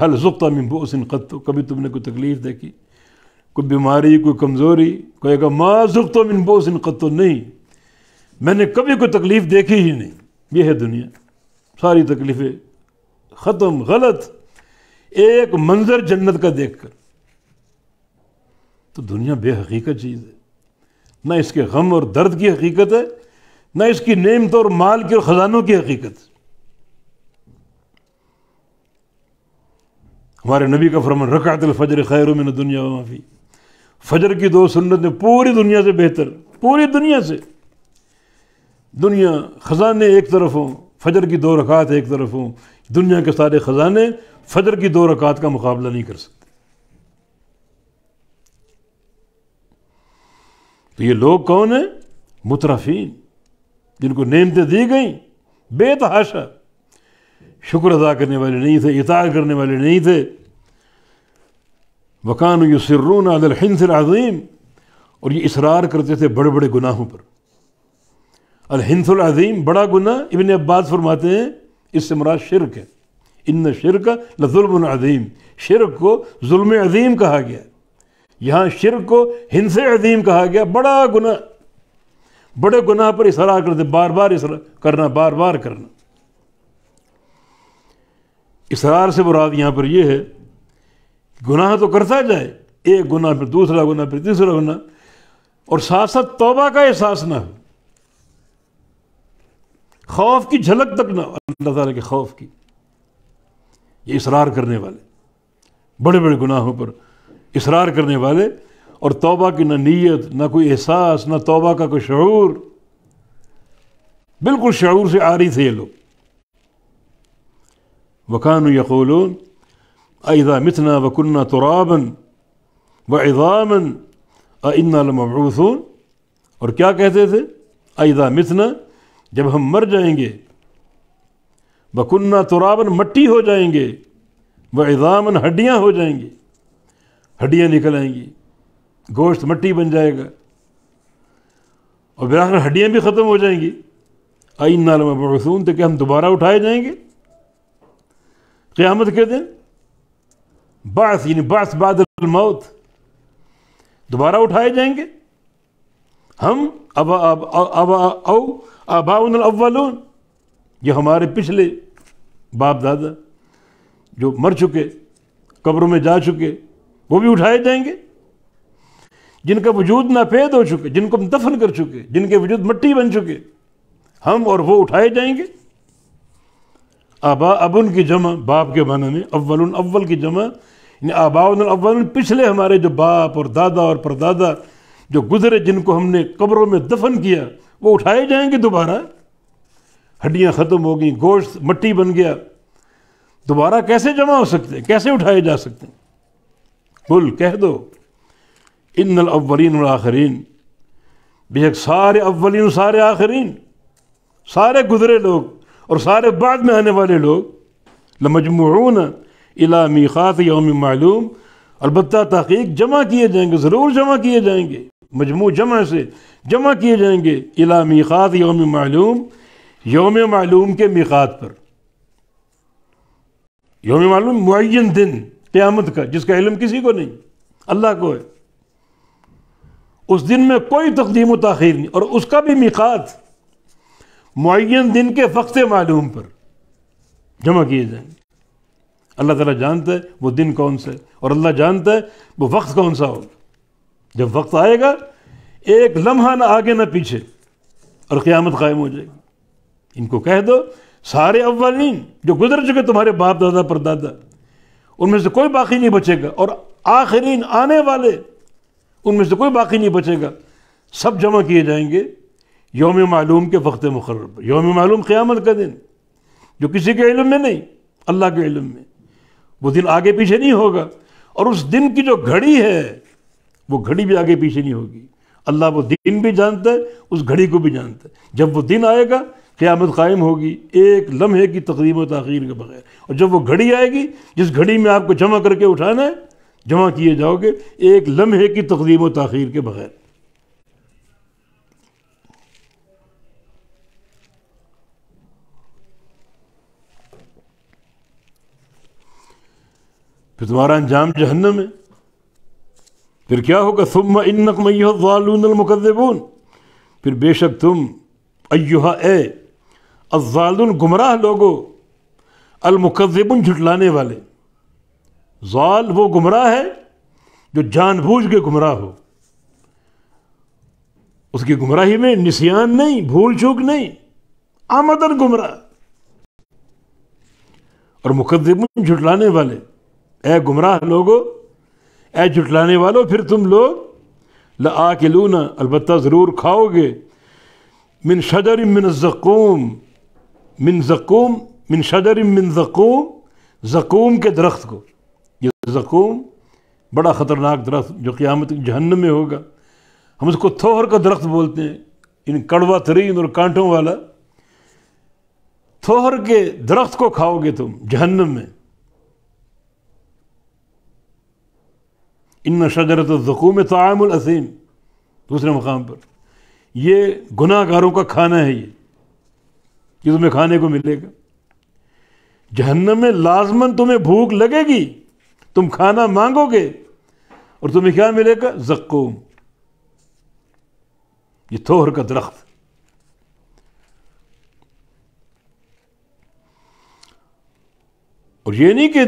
حل زخت من بوس ان خطو کبھی تم نے کوئی تکلیف دیکھی کوئی بیماری کوئی کمزوری کوئی ما ماں من بوس ان خطو نہیں میں نے کبھی کوئی تکلیف دیکھی ہی نہیں یہ ہے دنیا ساری تکلیفیں ختم غلط ایک منظر جنت کا دیکھ کر تو دنیا بے حقیقت چیز ہے نہ اس کے غم اور درد کی حقیقت ہے نہ اس کی نعمت اور مال کی اور خزانوں کی حقیقت ہمارے نبی کا فرمن رکعت الفجر خیر من دنیا و معافی فجر کی دو سنت پوری دنیا سے بہتر پوری دنیا سے دنیا خزانے ایک طرف ہوں فجر کی دو رکعت ایک طرف ہوں دنیا کے سارے خزانے فجر کی دو رکعت کا مقابلہ نہیں کر سکتے تو یہ لوگ کون ہیں مترفین جن کو نعمتیں دی گئیں بے تحاشا شکر ادا کرنے والے نہیں تھے اطاعت کرنے والے نہیں تھے وکان یسرون سرون الحنس العظیم اور یہ اسرار کرتے تھے بڑے بڑے گناہوں پر الحنس العظیم بڑا گناہ ابن عباس فرماتے ہیں اس سے مراد شرک ہے ان شرک لظلم العظیم شرک کو ظلم عظیم کہا گیا ہے یہاں شرک کو ہنس عظیم کہا گیا بڑا گناہ بڑے گناہ پر اصرار کرتے بار بار کرنا بار بار کرنا اصرار سے براد یہاں پر یہ ہے گناہ تو کرتا جائے ایک گناہ پھر دوسرا گناہ پھر تیسرا گناہ اور ساتھ ساتھ توبہ کا احساس نہ ہو خوف کی جھلک تک نہ ہو اللہ تعالیٰ کے خوف کی یہ اصرار کرنے والے بڑے بڑے گناہوں پر اصرار کرنے والے اور توبہ کی نہ نیت نہ کوئی احساس نہ توبہ کا کوئی شعور بالکل شعور سے آ رہی تھے یہ لوگ وقان و یقولون ادا متنا وکنہ تو و اضامن آئنہ لمہ اور کیا کہتے تھے ادا متنا جب ہم مر جائیں گے بکنہ ترابن تو مٹی ہو جائیں گے و اضامن ہڈیاں ہو جائیں گی ہڈیاں نکل آئیں گی گوشت مٹی بن جائے گا اور پھر آخر ہڈیاں بھی ختم ہو جائیں گی آئین نالم پر تو کہ ہم دوبارہ اٹھائے جائیں گے قیامت کے دن باس یعنی باس بعد الموت دوبارہ اٹھائے جائیں گے ہم اب ابا او ابا الاولون یہ ہمارے پچھلے باپ دادا جو مر چکے قبروں میں جا چکے وہ بھی اٹھائے جائیں گے جن کا وجود ناپید ہو چکے جن کو ہم دفن کر چکے جن کے وجود مٹی بن چکے ہم اور وہ اٹھائے جائیں گے آبا ابن کی جمع باپ کے میں اول اول کی جمع یعنی آبا اول پچھلے ہمارے جو باپ اور دادا اور پردادا جو گزرے جن کو ہم نے قبروں میں دفن کیا وہ اٹھائے جائیں گے دوبارہ ہڈیاں ختم ہو گئیں گوشت مٹی بن گیا دوبارہ کیسے جمع ہو سکتے ہیں کیسے اٹھائے جا سکتے ہیں بل کہہ دو ان الاولین والآخرین بے سارے اولین سارے آخرین سارے گزرے لوگ اور سارے بعد میں آنے والے لوگ لمجموعون الی میخات یوم معلوم البتہ تحقیق جمع کیے جائیں گے ضرور جمع کیے جائیں گے مجموع جمع سے جمع کیے جائیں گے الى میخات یوم معلوم یوم معلوم کے میخات پر یوم معلوم معین دن قیامت کا جس کا علم کسی کو نہیں اللہ کو ہے اس دن میں کوئی تقدیم و تاخیر نہیں اور اس کا بھی مقات معین دن کے وقت معلوم پر جمع کیے جائیں گے اللہ تعالیٰ جانتا ہے وہ دن کون سا ہے اور اللہ جانتا ہے وہ وقت کون سا ہوگا جب وقت آئے گا ایک لمحہ نہ آگے نہ پیچھے اور قیامت قائم ہو جائے گی ان کو کہہ دو سارے اولین جو گزر چکے تمہارے باپ دادا پر دادا ان میں سے کوئی باقی نہیں بچے گا اور آخرین آنے والے ان میں سے کوئی باقی نہیں بچے گا سب جمع کیے جائیں گے یوم معلوم کے وقت مقرر پر یوم معلوم قیامت کا دن جو کسی کے علم میں نہیں اللہ کے علم میں وہ دن آگے پیچھے نہیں ہوگا اور اس دن کی جو گھڑی ہے وہ گھڑی بھی آگے پیچھے نہیں ہوگی اللہ وہ دن بھی جانتا ہے اس گھڑی کو بھی جانتا ہے جب وہ دن آئے گا قیامت قائم ہوگی ایک لمحے کی تقریب و تاخیر کے بغیر اور جب وہ گھڑی آئے گی جس گھڑی میں آپ کو جمع کر کے اٹھانا ہے جمع کیے جاؤ گے ایک لمحے کی تقریب و تاخیر کے بغیر پھر تمہارا انجام جہنم ہے پھر کیا ہوگا ثم انکم ایہا الظالون المکذبون پھر بے شک تم ایہا اے الزال گمراہ لوگو المقدبن جھٹلانے والے زال وہ گمراہ ہے جو جان بوجھ کے گمراہ ہو اس کی گمراہی میں نسیان نہیں بھول چوک نہیں آمدن گمراہ اور مقدبن جھٹلانے والے اے گمراہ لوگو اے جھٹلانے والو پھر تم لوگ لآکلون کے البتہ ضرور کھاؤ گے من شجر من الزقوم من زقوم من شجر من زقوم زقوم کے درخت کو یہ زکوم بڑا خطرناک درخت جو قیامت جہنم میں ہوگا ہم اس کو تھوہر کا درخت بولتے ہیں ان کڑوا ترین اور کانٹوں والا تھوہر کے درخت کو کھاؤ گے تم جہنم میں ان شجرت و تعام تو دوسرے مقام پر یہ گناہ گاروں کا کھانا ہے یہ کہ تمہیں کھانے کو ملے گا جہنم میں لازمن تمہیں بھوک لگے گی تم کھانا مانگو گے اور تمہیں کیا ملے گا زقوم یہ تھوہر کا درخت اور یہ نہیں کہ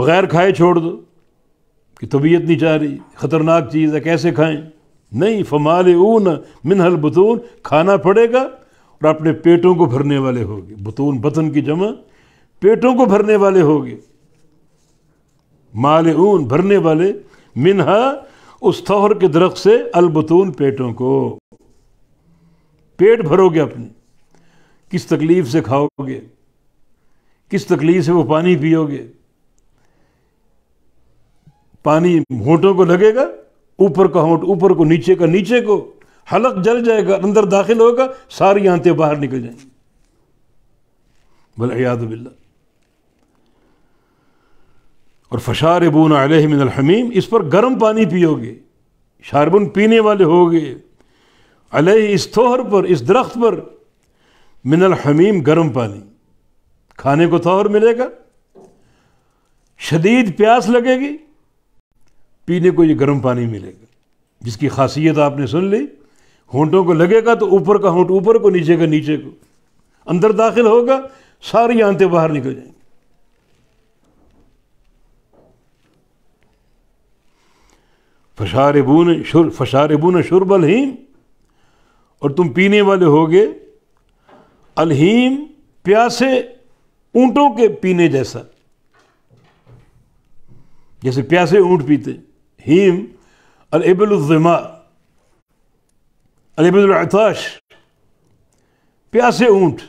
بغیر کھائے چھوڑ دو کہ طبیعت نہیں چاہ رہی خطرناک چیز ہے کیسے کھائیں نہیں فمال اون منہل بتون کھانا پڑے گا اور اپنے پیٹوں کو بھرنے والے ہوگے بطون بطن کی جمع پیٹوں کو بھرنے والے ہوگے مال اون بھرنے والے مینہ کے درخت سے البتون پیٹوں کو پیٹ بھرو گے اپنے کس تکلیف سے کھاؤ گے کس تکلیف سے وہ پانی پیو گے پانی ہونٹوں کو لگے گا اوپر کا ہونٹ اوپر کو نیچے کا نیچے کو حلق جل جائے گا اندر داخل ہوگا ساری آنتیں باہر نکل جائیں گے بلیاد باللہ اور فشار بون علیہ من الحمیم اس پر گرم پانی پیو گے شاربن پینے والے ہو گے علیہ اس تھوہر پر اس درخت پر من الحمیم گرم پانی کھانے کو تھوہر ملے گا شدید پیاس لگے گی پینے کو یہ گرم پانی ملے گا جس کی خاصیت آپ نے سن لی ہونٹوں کو لگے گا تو اوپر کا ہونٹ اوپر کو نیچے کا نیچے کو اندر داخل ہوگا ساری آنتیں باہر نکل جائیں گے فشار بون شر فشار شرب الہیم اور تم پینے والے ہوگے الہیم پیاسے اونٹوں کے پینے جیسا جیسے پیاسے اونٹ پیتے ہیم البل الزما علی بن العطاش پیاسے اونٹ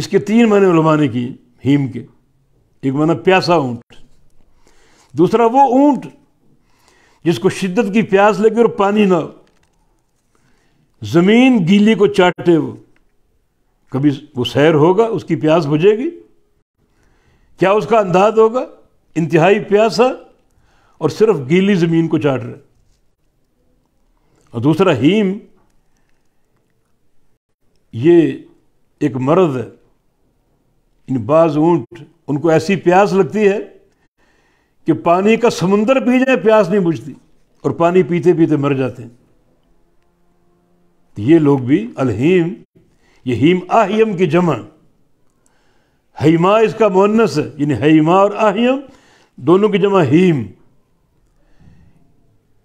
اس کے تین معنی علماء نے کی ہیم کے ایک معنی پیاسا اونٹ دوسرا وہ اونٹ جس کو شدت کی پیاس لگے اور پانی نہ ہو زمین گیلی کو چاٹے وہ کبھی وہ سیر ہوگا اس کی پیاس بجے گی کیا اس کا انداز ہوگا انتہائی پیاسا اور صرف گیلی زمین کو چاٹ رہے اور دوسرا ہیم یہ ایک مرض ہے ان یعنی بعض اونٹ ان کو ایسی پیاس لگتی ہے کہ پانی کا سمندر پی جائے پیاس نہیں بجھتی اور پانی پیتے پیتے مر جاتے ہیں یہ لوگ بھی الہیم یہ ہیم آہیم کی جمع ہیما اس کا مونس ہے یعنی ہیما اور آہیم دونوں کی جمع ہیم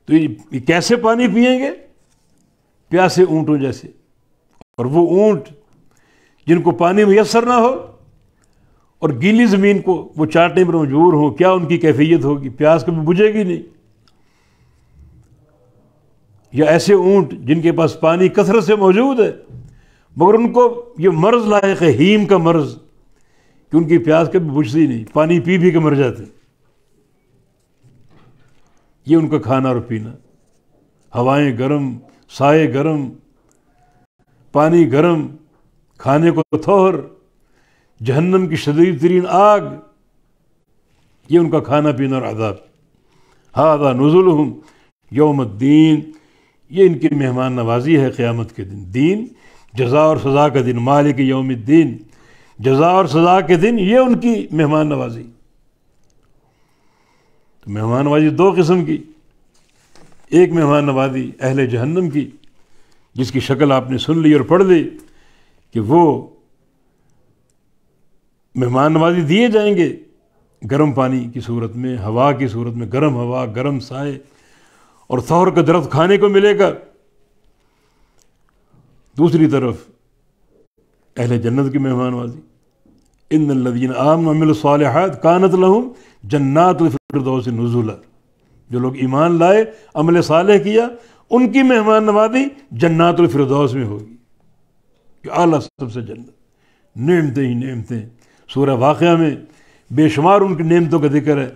تو یہ کیسے پانی پئیں گے پیاسے اونٹوں جیسے اور وہ اونٹ جن کو پانی میسر نہ ہو اور گیلی زمین کو وہ چاٹنے پر مجبور ہوں کیا ان کی کیفیت ہوگی پیاس کبھی بجھے گی نہیں یا ایسے اونٹ جن کے پاس پانی کثرت سے موجود ہے مگر ان کو یہ مرض لائق ہے ہیم کا مرض کہ ان کی پیاس کبھی بجھتی نہیں پانی پی بھی کے مر جاتے ہیں یہ ان کا کھانا اور پینا ہوائیں گرم سائے گرم پانی گرم کھانے کو تھوہر جہنم کی شدید ترین آگ یہ ان کا کھانا پینا اور عذاب ہاں آدھا نظول یوم الدین یہ ان کی مہمان نوازی ہے قیامت کے دن دین جزا اور سزا کا دن مالک یوم الدین جزا اور سزا کے دن یہ ان کی مہمان نوازی مہمان نوازی دو قسم کی ایک مہمان نوازی اہل جہنم کی جس کی شکل آپ نے سن لی اور پڑھ لی کہ وہ مہمان نوازی دیے جائیں گے گرم پانی کی صورت میں ہوا کی صورت میں گرم ہوا گرم سائے اور سہر کا درخت کھانے کو ملے گا دوسری طرف اہل جنت کی مہمانوازی اندین عام مل سوال الصالحات کانت لہم جنات الفردوس نزولہ جو لوگ ایمان لائے عمل صالح کیا ان کی مہمان نوازی جنات الفردوس میں ہوگی کہ اعلیٰ سب سے جنت نعمتیں ہی نعمتیں سورہ واقعہ میں بے شمار ان کی نعمتوں کا ذکر ہے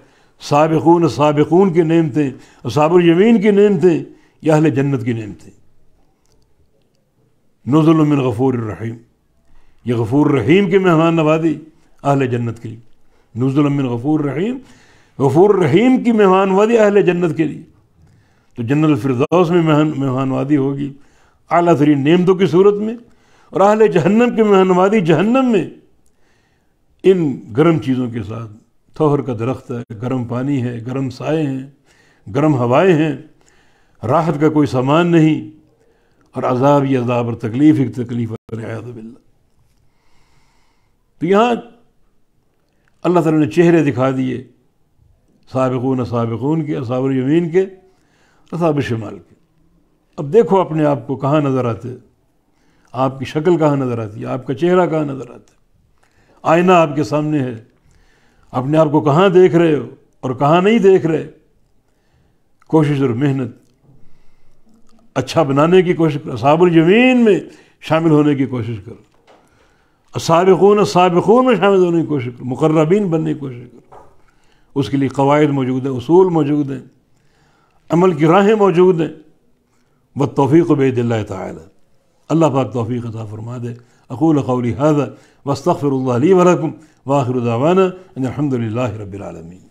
سابقون سابقون کی نعمتیں اصحاب الیمین کی نعمتیں یا اہل جنت کی نعمتیں نزل من غفور الرحیم یہ غفور الرحیم کی مہمان نوازی اہل جنت کی نزل من غفور الرحیم غفور رحیم کی مہمان وادی اہل جنت کے لیے تو جنت الفردوس میں مہمان مہمان وادی ہوگی اعلیٰ ترین نعمتوں کی صورت میں اور اہل جہنم کی مہمان وادی جہنم میں ان گرم چیزوں کے ساتھ تھوہر کا درخت ہے گرم پانی ہے گرم سائے ہیں گرم ہوائیں ہیں راحت کا کوئی سامان نہیں اور عذاب یہ عذاب اور تکلیف ایک تکلیف باللہ تو یہاں اللہ تعالیٰ نے چہرے دکھا دیے سابقون سابقون کے اصحاب الیمین کے اصحاب شمال کے اب دیکھو اپنے آپ کو کہاں نظر آتے آپ کی شکل کہاں نظر آتی ہے آپ کا چہرہ کہاں نظر آتا ہے آئینہ آپ کے سامنے ہے اپنے آپ کو کہاں دیکھ رہے ہو اور کہاں نہیں دیکھ رہے کوشش اور محنت اچھا بنانے کی کوشش کرو اصحاب الیمین میں شامل ہونے کی کوشش کرو سابقون سابقون میں شامل ہونے کی کوشش کرو مقربین بننے کی کوشش کرو اس کے لیے قواعد موجود ہیں اصول موجود ہیں عمل کی راہیں موجود ہیں ب توفیق و بید اللہ تعالی اللہ پاک توفیق عطا فرما اقول اقول قولی هذا اللہ الله و ولكم واخر ان الحمد لله رب العالمین